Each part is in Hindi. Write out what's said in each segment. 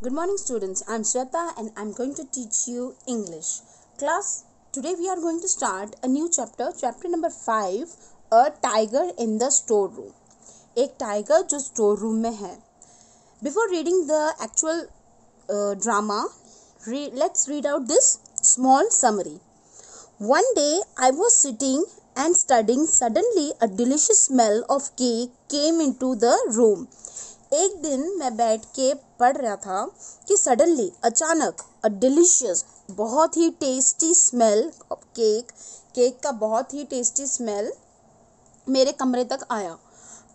Good morning, students. I'm Shweta and I'm going to teach you English. Class, today we are going to start a new chapter, chapter number 5 A Tiger in the Storeroom. A Tiger in the Storeroom. Before reading the actual uh, drama, let's read out this small summary. One day I was sitting and studying, suddenly a delicious smell of cake came into the room. एक दिन मैं बैठ के पढ़ रहा था कि सडनली अचानक अ डिलीशियस बहुत ही टेस्टी स्मेल केक केक का बहुत ही टेस्टी स्मेल मेरे कमरे तक आया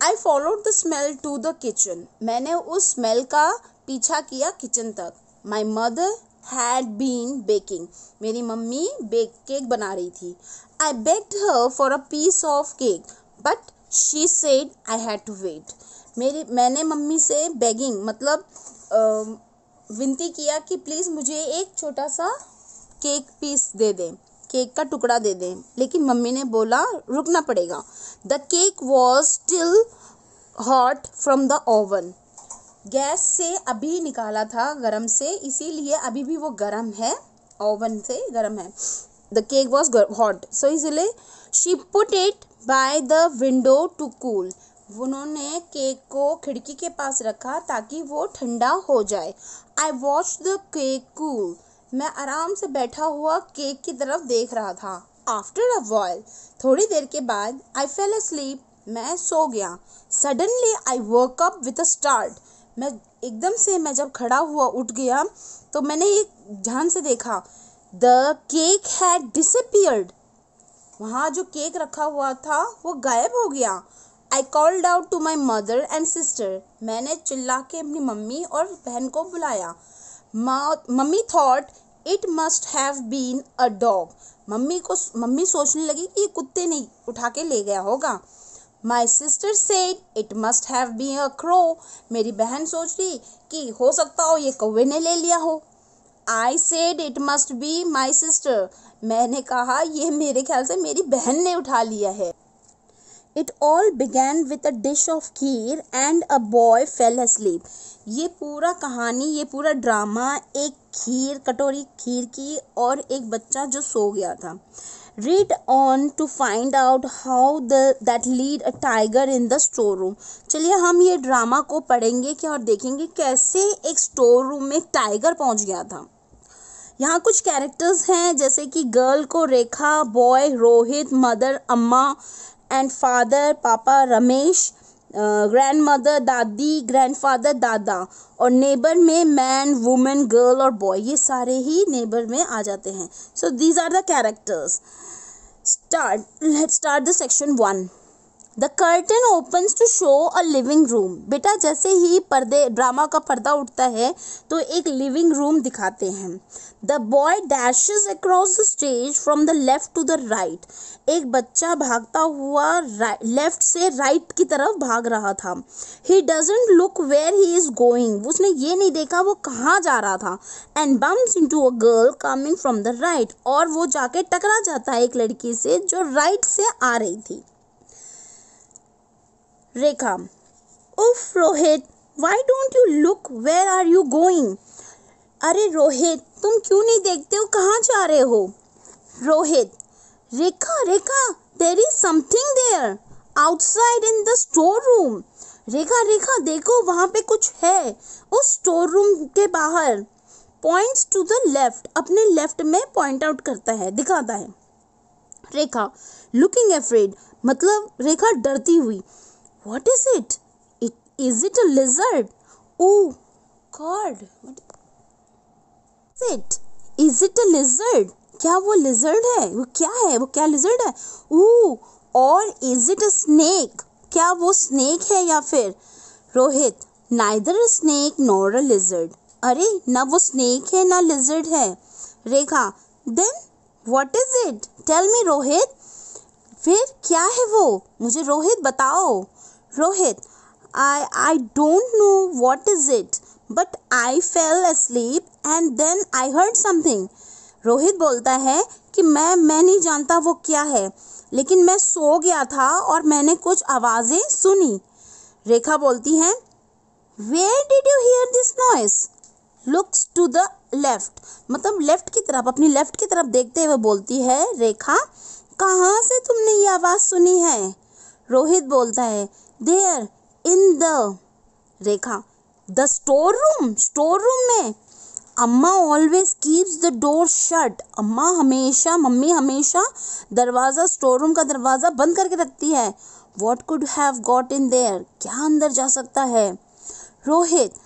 I followed the smell to the kitchen मैंने उस स्मेल का पीछा किया किचन तक my mother had been baking मेरी मम्मी बेक केक बना रही थी I begged her for a piece of cake but she said I had to wait मेरी मैंने मम्मी से बेगिंग मतलब विनती किया कि प्लीज़ मुझे एक छोटा सा केक पीस दे दें केक का टुकड़ा दे दें लेकिन मम्मी ने बोला रुकना पड़ेगा the cake was still hot from the oven gas से अभी निकाला था गरम से इसीलिए अभी भी वो गरम है ओवन से गरम है the cake was hot so इसलिए she put it by the window to cool उन्होंने केक को खिड़की के पास रखा ताकि वो ठंडा हो जाए I watch the cake cool मैं आराम से बैठा हुआ केक की तरफ देख रहा था आफ्टर अ वॉयल थोड़ी देर के बाद आई फेल स्लीप मैं सो गया suddenly I woke up with a start मैं एकदम से मैं जब खड़ा हुआ उठ गया तो मैंने एक ध्यान से देखा द केक हैड डिसअपियर्ड वहाँ जो केक रखा हुआ था वो गायब हो गया I called out to my mother and sister मैंने चिल्ला के अपनी मम्मी और बहन को बुलाया mummy thought it must have been a dog mummy को मम्मी सोचने लगी कि ये कुत्ते नहीं उठा के ले गया होगा my sister said it must have been a crow मेरी बहन सोच रही कि हो सकता हो ये कौवे ने ले लिया हो I said it must be my sister मैंने कहा यह मेरे ख्याल से मेरी बहन ने उठा लिया है it all began with a dish of kheer and a boy fell asleep ये पूरा कहानी ये पूरा ड्रामा एक खीर कटोरी खीर की और एक बच्चा जो सो गया था read on to find out how the that lead a tiger in the store room चलिए हम ये ड्रामा को पढ़ेंगे क्या और देखेंगे कैसे एक स्टोर रूम में टाइगर पहुंच गया था यहाँ कुछ कैरेक्टर्स हैं जैसे कि गर्ल को Rekha boy Rohit mother Amma and father papa ramesh mother दादी ग्रैंड फादर दादा और नेबर में मैन वुमेन गर्ल और बॉय ये सारे ही नेबर में आ जाते हैं so these are the characters start let start the section one the curtain opens to show a living room बेटा जैसे ही पर्दे ड्रामा का पर्दा उठता है तो एक लिविंग रूम दिखाते हैं the boy dashes across the stage from the left to the right एक बच्चा भागता हुआ लेफ्ट से राइट की तरफ भाग रहा था he doesn't look where he is going उसने ये नहीं देखा वो कहाँ जा रहा था and bumps into a girl coming from the right और वो जाके टकरा जाता है एक लड़की से जो राइट से आ रही थी Rekha Oof Rohit why don't you look where are you going अरे रोहित तुम क्यों नहीं देखते हो कहाँ जा रहे हो Rohit Rekha Rekha there is something there outside in the store room Rekha Rekha देखो वहाँ पे कुछ है उस स्टोर रूम के बाहर पॉइंट्स टू द लेफ्ट अपने लेफ्ट में पॉइंट आउट करता है दिखाता है रेखा लुकिंग एफ्रेड मतलब रेखा डरती हुई What is it? it is it a lizard? Oh, God. What is it? Is it a lizard? क्या वो lizard है वो क्या है वो क्या lizard है Oh, or is it a snake? क्या वो snake है या फिर Rohit? Neither a snake nor a lizard. अरे ना वो snake है ना lizard है रेखा then what is it? Tell me Rohit. फिर क्या है वो मुझे रोहित बताओ Rohit, I, I don't know what is it, but I fell asleep and then I heard something. Rohit बोलता है कि मैं मैं नहीं जानता वो क्या है लेकिन मैं सो गया था और मैंने कुछ आवाज़ें सुनी रेखा बोलती हैं where did you hear this noise looks to the left मतलब लेफ्ट की तरफ अपनी लेफ्ट की तरफ देखते हुए बोलती है रेखा कहाँ से तुमने ये आवाज़ सुनी है रोहित बोलता है there in the Rekha the store room store room में Amma always keeps the door shut Amma हमेशा मम्मी हमेशा दरवाज़ा स्टोर रूम का दरवाज़ा बंद करके रखती है what could have got in there क्या अंदर जा सकता है रोहित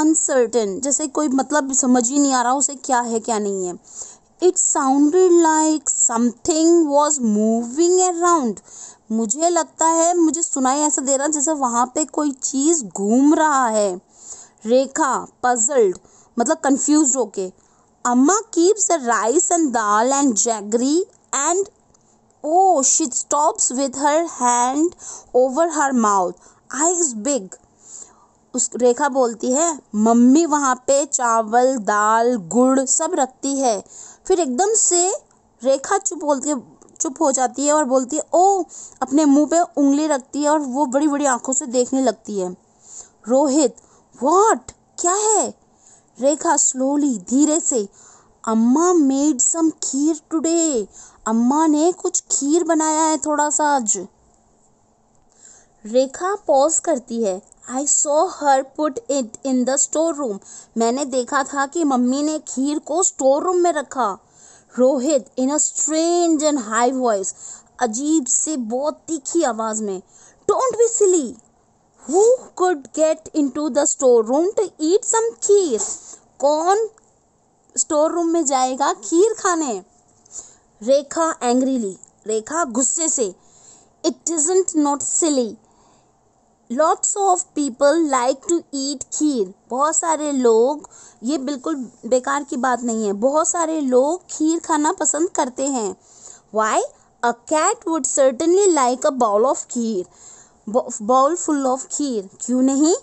अनसर्टन जैसे कोई मतलब समझ ही नहीं आ रहा उसे क्या है क्या नहीं है it sounded like something was moving around मुझे लगता है मुझे सुनाई ऐसा दे रहा जैसे वहाँ पे कोई चीज़ घूम रहा है रेखा पजल्ड मतलब कंफ्यूज होके Amma keeps rice and dal and jaggery and oh she stops with her hand over her mouth eyes big उस रेखा बोलती है मम्मी वहाँ पे चावल दाल गुड़ सब रखती है फिर एकदम से रेखा चुप बोलती है चुप हो जाती है और बोलती है ओ अपने मुंह पे उंगली रखती है और वो बड़ी बड़ी आंखों से देखने लगती है रोहित वॉट क्या है रेखा स्लोली धीरे से अम्मा मेड सम खीर टुडे अम्मा ने कुछ खीर बनाया है थोड़ा सा आज रेखा पॉज करती है I saw her put it in the store room मैंने देखा था कि मम्मी ने खीर को स्टोर रूम में रखा Rohit in a strange and high voice अजीब से बहुत तीखी आवाज़ में don't be silly who could get into the store room to eat some kheer कौन स्टोर रूम में जाएगा खीर खाने रेखा एंग्रीली रेखा गुस्से से it isn't not silly lots of people like to eat kheer बहुत सारे लोग ये बिल्कुल बेकार की बात नहीं है बहुत सारे लोग खीर खाना पसंद करते हैं why a cat would certainly like a bowl of kheer bowl full of kheer क्यों नहीं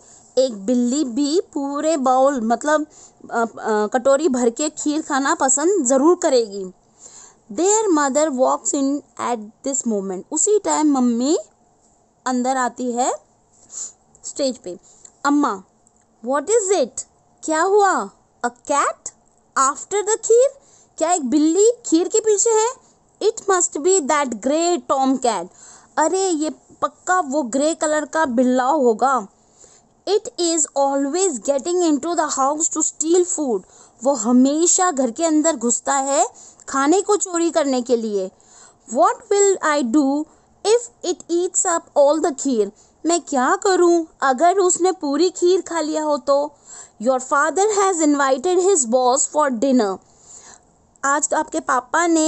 एक बिल्ली भी पूरे बाउल मतलब आ, आ, कटोरी भर के खीर खाना पसंद ज़रूर करेगी there mother walks in at this moment उसी टाइम मम्मी अंदर आती है स्टेज पे अम्मा वॉट इज इट क्या हुआ a cat after the kheer क्या एक बिल्ली खीर के पीछे है it must be that grey tom cat अरे ये पक्का वो ग्रे कलर का बिल्ला होगा it is always getting into the house to steal food वो हमेशा घर के अंदर घुसता है खाने को चोरी करने के लिए what will I do if it eats up all the kheer मैं क्या करूं अगर उसने पूरी खीर खा लिया हो तो your father has invited his boss for dinner आज तो आपके पापा ने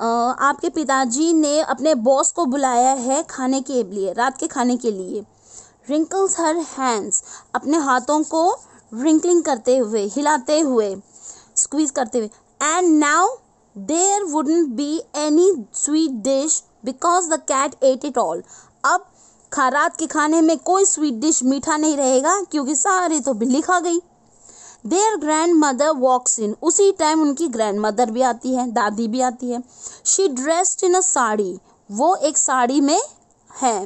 आपके पिताजी ने अपने बॉस को बुलाया है खाने के लिए रात के खाने के लिए रिंकल्स हर हैंड्स अपने हाथों को रिंकलिंग करते हुए हिलाते हुए स्क्वीज करते हुए and now there wouldn't be any sweet dish because the cat ate it all अब खा रात के खाने में कोई स्वीट डिश मीठा नहीं रहेगा क्योंकि सारी तो बिल्ली खा गई there grandmother walks in उसी टाइम उनकी ग्रैंड मदर भी आती है दादी भी आती है she dressed in a sari वो एक साड़ी में है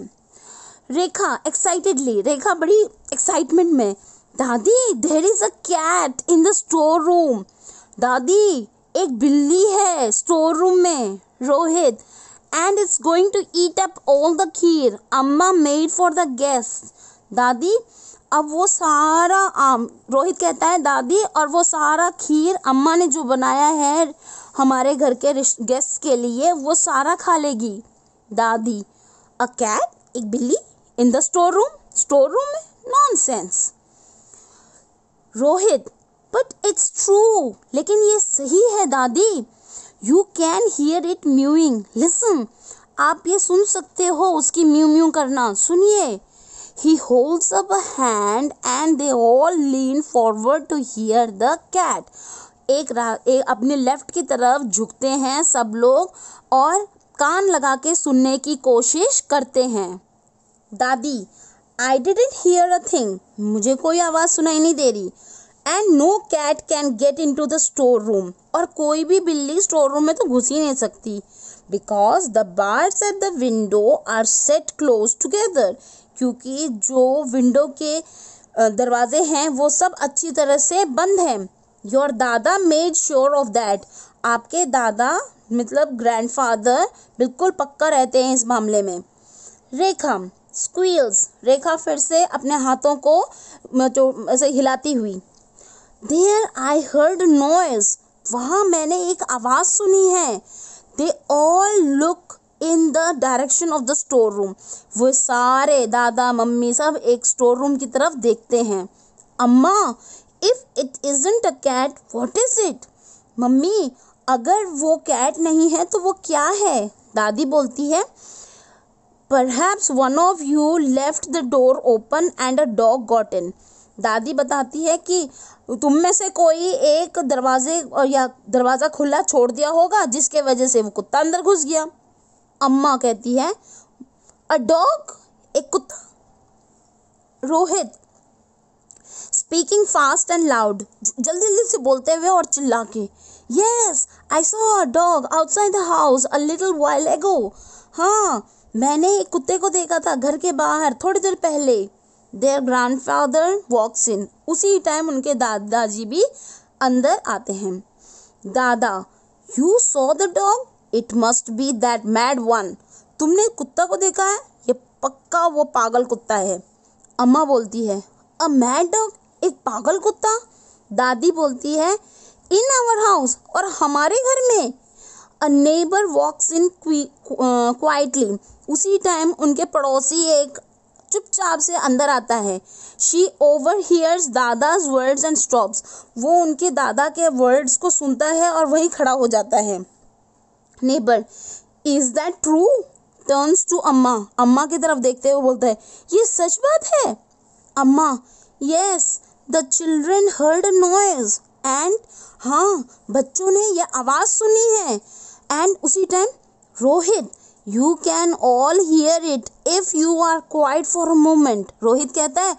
रेखा एक्साइटेडली रेखा बड़ी एक्साइटमेंट में दादी there is a cat in the store room दादी एक बिल्ली है स्टोर रूम में Rohit and it's going to eat up all the kheer अम्मा made for the guests दादी अब वो सारा आम रोहित कहता है दादी और वो सारा खीर अम्मा ने जो बनाया है हमारे घर के गेस्ट के लिए वो सारा खा लेगी दादी अ कैट एक बिल्ली in the store room store room में सेंस रोहित बट इट्स ट्रू लेकिन ये सही है दादी you can hear it mewing listen आप ये सुन सकते हो उसकी म्यू म्यू करना सुनिए he holds up a hand and they all lean forward to hear the cat एक, एक अपने लेफ्ट की तरफ झुकते हैं सब लोग और कान लगा के सुनने की कोशिश करते हैं दादी I didn't hear a thing मुझे कोई आवाज़ सुनाई नहीं दे रही and no cat can get into the store room और कोई भी बिल्ली स्टोर रूम में तो घुस ही नहीं सकती because the bars at the window are set close together क्योंकि जो विंडो के दरवाजे हैं वो सब अच्छी तरह से बंद हैं योर दादा मेड श्योर ऑफ दैट आपके दादा मतलब ग्रैंडफादर बिल्कुल पक्का रहते हैं इस मामले में रेखा स्क्वील्स रेखा फिर से अपने हाथों को जो ऐसे हिलाती हुई देयर आई हर्ड नॉइज वहाँ मैंने एक आवाज़ सुनी है they all look in the direction of the store room वो सारे दादा मम्मी सब एक स्टोर रूम की तरफ देखते हैं अम्मा if it isn't a cat what is it mummy अगर वो कैट नहीं है तो वो क्या है दादी बोलती है perhaps one of you left the door open and a dog got in दादी बताती है कि तुम में से कोई एक दरवाजे या दरवाज़ा खुला छोड़ दिया होगा जिसके वजह से वो कुत्ता अंदर घुस गया अम्मा कहती है अ डॉग एक कुत्ता Rohit speaking fast and loud जल्दी जल्दी से बोलते हुए और चिल्ला के yes I saw a dog outside the house a little while ago हाँ मैंने एक कुत्ते को देखा था घर के बाहर थोड़ी देर पहले देयर फादर वॉक्स इन उसी टाइम उनके दादाजी भी अंदर आते हैं दादा you saw the dog it must be that mad one तुमने कुत्ता को देखा है ये पक्का वो पागल कुत्ता है अम्मा बोलती है अ मैड डॉग एक पागल कुत्ता दादी बोलती है इन आवर हाउस और हमारे घर में a neighbour walks in quietly उसी टाइम उनके पड़ोसी एक चुपचाप से अंदर आता है she overhears Dada's words and stops वो उनके दादा के वर्ड्स को सुनता है और वहीं खड़ा हो जाता है neighbour is that true turns to Amma अम्मा की तरफ देखते हुए बोलता है ये सच बात है अम्मा yes the children heard noise and हाँ बच्चों ने यह आवाज़ सुनी है एंड उसी time Rohit you can all hear it if you are quiet for a moment Rohit कहता है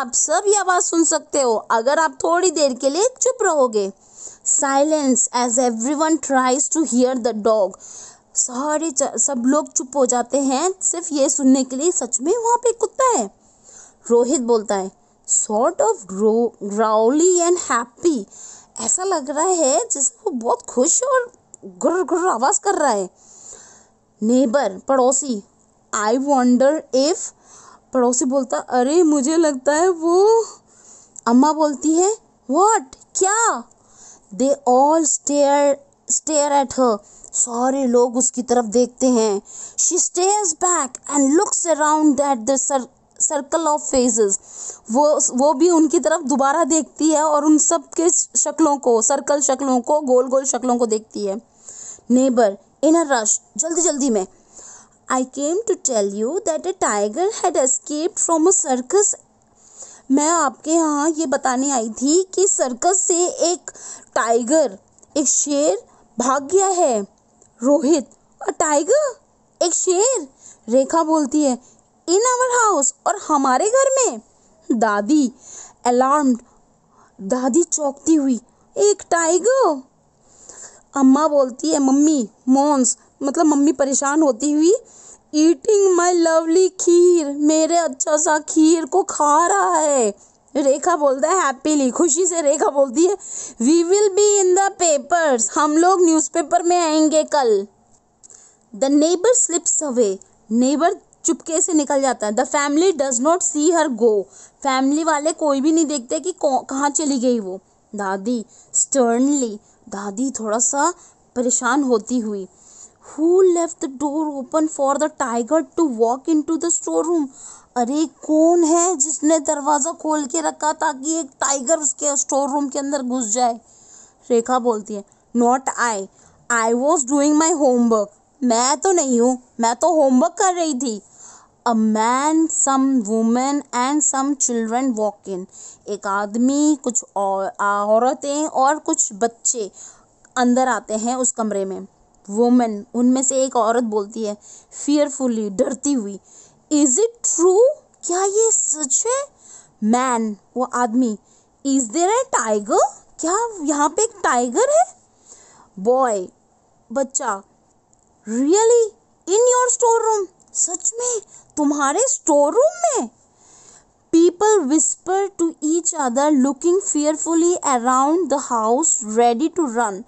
आप सब ये आवाज सुन सकते हो अगर आप थोड़ी देर के लिए चुप रहोगे silence as everyone tries to hear the dog सारे सब लोग चुप हो जाते हैं सिर्फ ये सुनने के लिए सच में वहाँ पे कुत्ता है रोहित बोलता है sort of growly and happy ऐसा लग रहा है जैसे वो बहुत खुश और घुर गुर आवाज़ कर रहा है नेबर पड़ोसी आई वॉन्डर इफ पड़ोसी बोलता अरे मुझे लगता है वो अम्मा बोलती है वॉट क्या they all stare stare at her सारे लोग उसकी तरफ देखते हैं she stares back and looks around at the circle of faces वो वो भी उनकी तरफ दोबारा देखती है और उन सब के शक्लों को सर्कल शक्लों को गोल गोल शक्लों को देखती है नेबर इन अ रश जल्दी जल्दी में I came to tell you that a tiger had escaped from a circus मैं आपके यहाँ ये बताने आई थी कि सर्कस से एक टाइगर एक शेर भाग गया है रोहित अ टाइगर एक शेर रेखा बोलती है इन आवर हाउस और हमारे घर में दादी अलार्म्ड दादी चौंकती हुई एक टाइगर अम्मा बोलती है मम्मी मोन्स मतलब मम्मी परेशान होती हुई ईटिंग माई लवली खीर मेरे अच्छा सा खीर को खा रहा है रेखा बोलता है हैप्पीली खुशी से रेखा बोलती है we will be in the papers हम लोग न्यूज़पेपर में आएंगे कल the neighbour slips away neighbour चुपके से निकल जाता है the family does not see her go family वाले कोई भी नहीं देखते कि कहाँ चली गई वो दादी स्टर्नली दादी थोड़ा सा परेशान होती हुई who left the door open for the tiger to walk into the store room अरे कौन है जिसने दरवाज़ा खोल के रखा ताकि एक टाइगर उसके स्टोर रूम के अंदर घुस जाए रेखा बोलती है not I I was doing my homework मैं तो नहीं हूँ मैं तो होमवर्क कर रही थी a man some women and some children walk in एक आदमी कुछ औरतें और कुछ बच्चे अंदर आते हैं उस कमरे में वुमेन उनमें से एक औरत बोलती है फियरफुली डरती हुई इज इट ट्रू क्या ये सच है मैन वो आदमी इज देर ए टाइगर क्या यहाँ पे एक टाइगर है बॉय बच्चा really in your store room सच में तुम्हारे स्टोर रूम में people whisper to each other looking fearfully around the house ready to run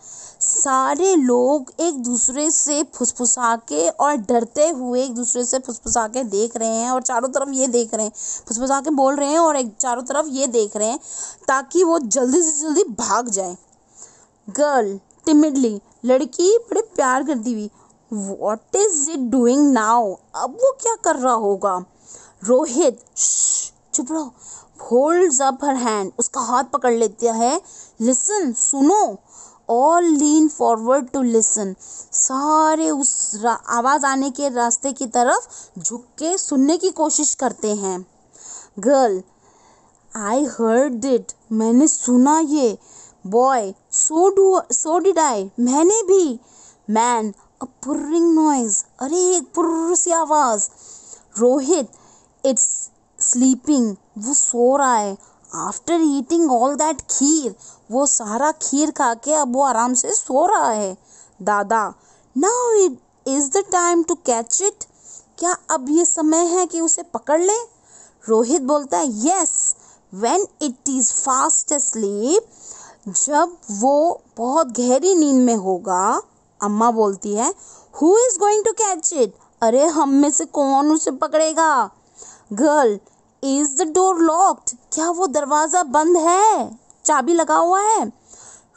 सारे लोग एक दूसरे से फुसफुसा के और डरते हुए एक दूसरे से फुसफुसा के देख रहे हैं और चारों तरफ ये देख रहे हैं फुसफुसा के बोल रहे हैं और एक चारों तरफ ये देख रहे हैं ताकि वो जल्दी से जल्दी भाग जाए गर्ल टिमिडली लड़की बड़े प्यार करती हुई what is it doing now अब वो क्या कर रहा होगा रोहित चुप रहो होल्ड अप हर हैंड उसका हाथ पकड़ लेता है लिसन सुनो all lean forward to listen सारे उस आवाज़ आने के रास्ते की तरफ झुक के सुनने की कोशिश करते हैं गर्ल आई हर्ड इट मैंने सुना ये boy so do so did I मैंने भी मैन अ पुर्रिंग नॉइज अरे एक पुर्र सी आवाज़ रोहित इट्स स्लीपिंग वो सो रहा है after eating all that kheer वो सारा खीर खा के अब वो आराम से सो रहा है दादा now it is the time to catch it क्या अब ये समय है कि उसे पकड़ ले रोहित बोलता है yes when it is fast sleep जब वो बहुत गहरी नींद में होगा अम्मा बोलती है who is going to catch it अरे हम में से कौन उसे पकड़ेगा girl is the door locked क्या वो दरवाज़ा बंद है चाबी लगा हुआ है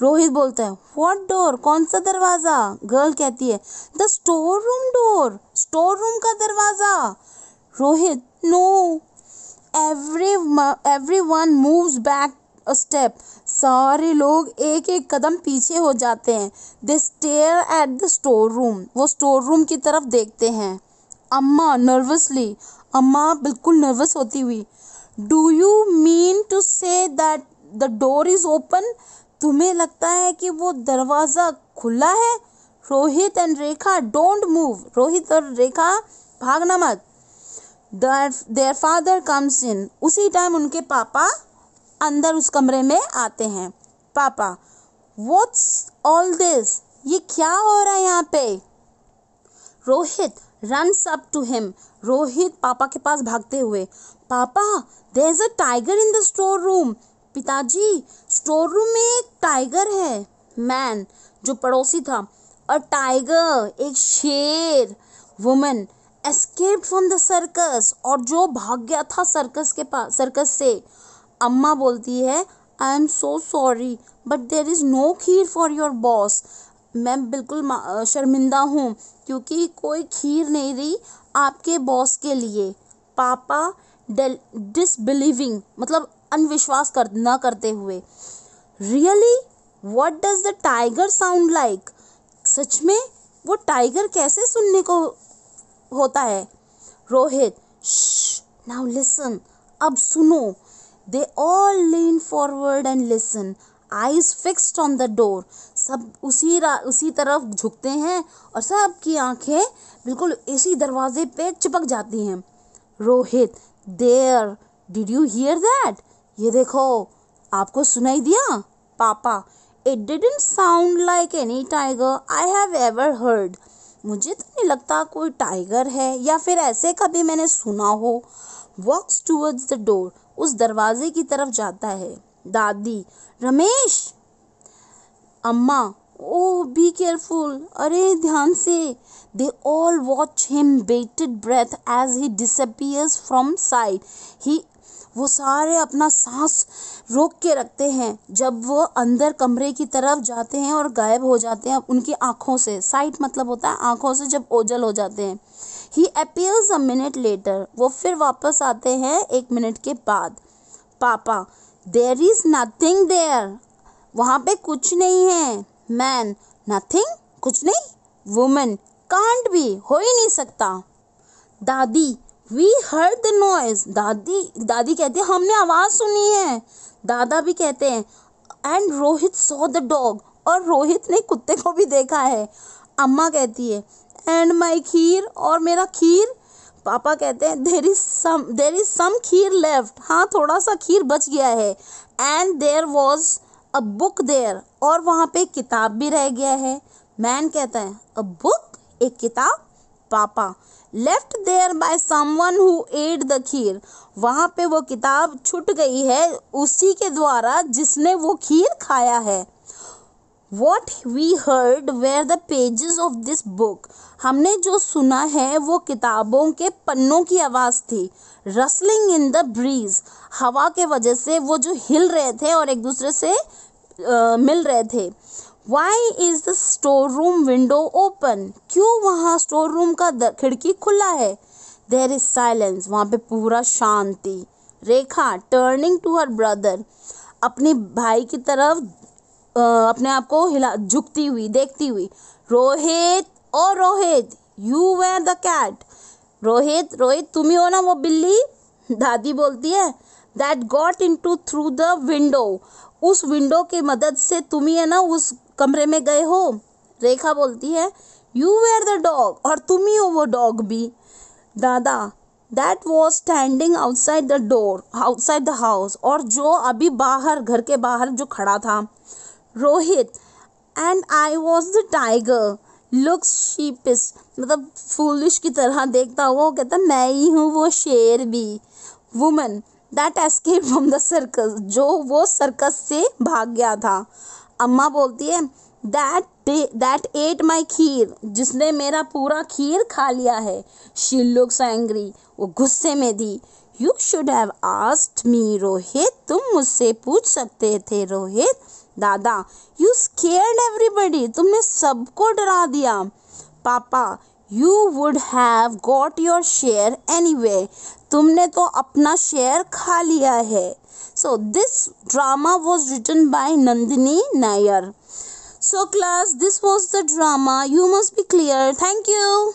रोहित बोलता है व्हाट डोर कौन सा दरवाज़ा गर्ल कहती है the store room door store room का दरवाज़ा Rohit no every everyone moves back a step सारे लोग एक एक कदम पीछे हो जाते हैं they stare at the store room वो स्टोर रूम की तरफ देखते हैं अम्मा नर्वसली अम्मा बिल्कुल नर्वस होती हुई do you mean to say that the door is open तुम्हें लगता है कि वो दरवाज़ा खुला है Rohit and Rekha don't move Rohit और रेखा भागना मत देयर फादर कम्स इन उसी टाइम उनके पापा अंदर उस कमरे में आते हैं पापा वॉट्स ऑल दिस ये क्या हो रहा है यहाँ पे Rohit runs up to him Rohit पापा के पास भागते हुए पापा there is a tiger in the store room पिताजी स्टोर रूम में एक टाइगर है मैन जो पड़ोसी था अ टाइगर एक शेर woman escape from the circus और जो भाग गया था सर्कस के पास सर्कस से अम्मा बोलती है I am so sorry but there is no kheer for your boss मैं बिल्कुल शर्मिंदा हूँ क्योंकि कोई खीर नहीं रही आपके बॉस के लिए पापा डिसबिलीविंग मतलब अनविश्वास कर ना करते हुए really what does the tiger sound like सच में वो टाइगर कैसे सुनने को होता है रोहित नाउ लिसन अब सुनो they all lean forward and listen eyes fixed on the door सब उसी उसी तरफ झुकते हैं और सबकी आंखें बिल्कुल इसी दरवाजे पे चिपक जाती हैं Rohit there did you hear that ये देखो आपको सुनाई दिया पापा it didn't sound like any tiger I have ever heard मुझे तो नहीं लगता कोई टाइगर है या फिर ऐसे कभी मैंने सुना हो वॉक्स टूवर्ड्स द डोर उस दरवाजे की तरफ जाता है दादी रमेश अम्मा ओ बी केयरफुल अरे ध्यान से they all watch him bated breath as he disappears from sight ही वो सारे अपना सांस रोक के रखते हैं जब वो अंदर कमरे की तरफ जाते हैं और गायब हो जाते हैं उनकी आँखों से साइट मतलब होता है आँखों से जब ओझल हो जाते हैं he appears a minute later वो फिर वापस आते हैं एक मिनट के बाद पापा देर इज नथिंग देयर वहाँ पे कुछ नहीं है मैन नथिंग कुछ नहीं वुमेन कांट भी हो ही नहीं सकता दादी वी हर्ड द नॉइज दादी दादी कहती है हमने आवाज़ सुनी है दादा भी कहते हैं and Rohit saw the dog और रोहित ने कुत्ते को भी देखा है अम्मा कहती है एंड माई खीर और मेरा खीर पापा कहते हैं there is some there is some kheer left हाँ थोड़ा सा खीर बच गया है and there was a book there और वहाँ पे किताब भी रह गया है मैन कहता है अ बुक एक किताब पापा left there by someone who ate the kheer वहाँ पे वो किताब छुट गई है उसी के द्वारा जिसने वो खीर खाया है what we heard were the pages of this book हमने जो सुना है वो किताबों के पन्नों की आवाज़ थी रसलिंग इन द ब्रीज हवा के वजह से वो जो हिल रहे थे और एक दूसरे से आ, मिल रहे थे why is the store room window open क्यों वहाँ स्टोर रूम का खिड़की खुला है देर इज़ साइलेंस वहाँ पे पूरा शांति Rekha turning to her brother अपने भाई की तरफ अपने आप को हिला झुकती हुई देखती हुई Rohit oh Rohit you were the cat Rohit Rohit तुम ही हो ना वो बिल्ली दादी बोलती है that got into through the window उस विंडो की मदद से तुम ही है ना उस कमरे में गए हो रेखा बोलती है यू वेर द डॉग और तुम ही हो वो डॉग भी दादा that was standing outside the door outside the house और जो अभी बाहर घर के बाहर जो खड़ा था Rohit and I was the tiger looks sheepish मतलब फूलिश की तरह देखता हुआ वो कहता मैं ही हूँ वो शेर भी woman that escape from the circus जो वो सर्कस से भाग गया था अम्मा बोलती है that that ate my kheer जिसने मेरा पूरा खीर खा लिया है शी लुक्स एंग्री वो गुस्से में थी you should have asked me Rohit तुम मुझसे पूछ सकते थे रोहित दादा यू स्केर्ड एवरीबडी तुमने सबको डरा दिया पापा you would have got your share anyway तुमने तो अपना शेयर खा लिया है so this drama was written by Nandini Nair so class this was the drama you must be clear thank you